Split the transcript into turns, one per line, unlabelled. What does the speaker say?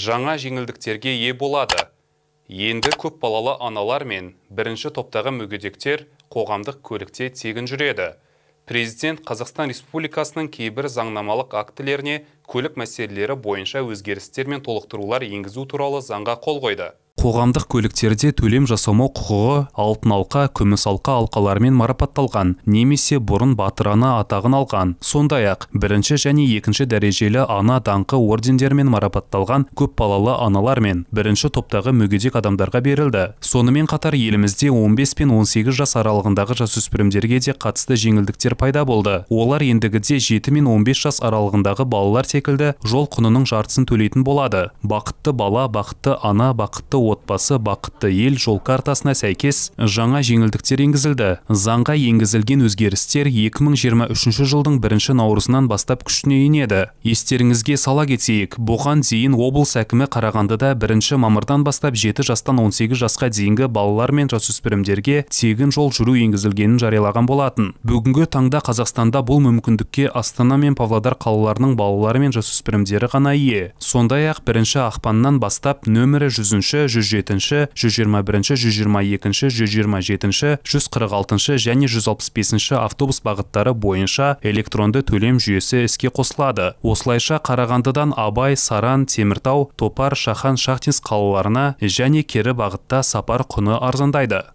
жаңа жеңілдіктерге е болады енді көп балалы аналар мен бірінші топтағы мүгедектер қоғамдық көлікте тегін жүреді президент қазақстан республикасының кейбір заңнамалық актілеріне көлік мәселелері бойынша өзгерістер мен толықтырулар енгізу туралы заңға қол қойды қоғамдық көліктерде төлем жасамау құқығы алтын алқа күміс алқа алқаларымен марапатталған немесе бұрын батыр ана атағын алған сондай ақ бірінші және екінші дәрежелі ана даңқы ордендерімен марапатталған көпбалалы аналар мен бірінші топтағы мүгедек адамдарға берілді сонымен қатар елімізде 15 пен 18 жас аралығындағы жасөспірімдерге де қатысты жеңілдіктер пайда болды олар ендігіде жеті мен 15 жас аралығындағы балалар секілді жол құнының жартысын төлейтін болады бақытты бала бақытты ана бақытты отбасы бақытты ел жол картасына сәйкес жаңа жеңілдіктер енгізілді заңға енгізілген өзгерістер 2023 жылдың бірінші наурызынан бастап күшіне енеді естеріңізге сала кетейік бұған дейін облыс әкімі қарағандыда бірінші мамырдан бастап 7 жастан 18 жасқа дейінгі балалар мен жасөспірімдерге тегін жол жүру енгізілгенін жариялаған болатын бүгінгі таңда қазақстанда бұл мүмкіндікке астана мен павлодар қалаларының балалары мен жасөспірімдері ғана ие сондай ақ бірінші ақпаннан бастап нөмірі жүзінші жүз жетінші жүз жиырма бірінші жүз жиырма екінші жүз жиырма жетінші жүз қырық алтыншы және жүз алпыс бесінші автобус бағыттары бойынша электронды төлем жүйесі іске қосылады осылайша қарағандыдан абай саран теміртау топар шахан шахтинск қалаларына және кері бағытта сапар құны арзандайды